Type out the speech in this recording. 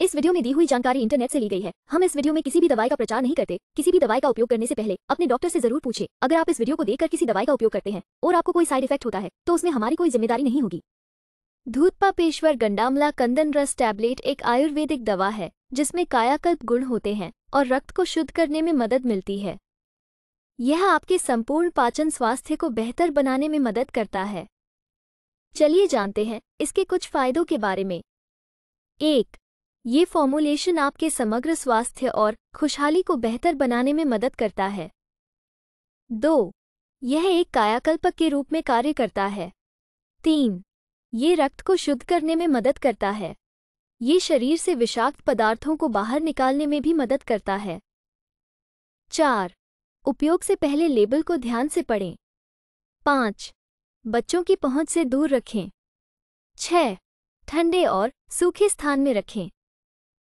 इस वीडियो में दी हुई जानकारी इंटरनेट से ली गई है हम इस वीडियो में किसी भी दवाई का प्रचार नहीं करते किसी भी दवाई का उपयोग करने से पहले अपने डॉक्टर से जरूर पूछे अगर आप इस वीडियो को देखकर किसी दवाई का उपयोग करते हैं और आपको कोई साइड इफेक्ट होता है तो उसमें हमारी कोई जिम्मेदारी नहीं होगी धूतपा पेशवर गंडामला कंदन रस टैबलेट एक आयुर्वेदिक दवा है जिसमें कायाकल्प गुण होते हैं और रक्त को शुद्ध करने में मदद मिलती है यह आपके संपूर्ण पाचन स्वास्थ्य को बेहतर बनाने में मदद करता है चलिए जानते हैं इसके कुछ फायदों के बारे में एक ये फॉर्मूलेशन आपके समग्र स्वास्थ्य और खुशहाली को बेहतर बनाने में मदद करता है दो यह एक कायाकल्पक के रूप में कार्य करता है तीन ये रक्त को शुद्ध करने में मदद करता है ये शरीर से विषाक्त पदार्थों को बाहर निकालने में भी मदद करता है चार उपयोग से पहले लेबल को ध्यान से पढ़ें पाँच बच्चों की पहुंच से दूर रखें छह ठंडे और सूखे स्थान में रखें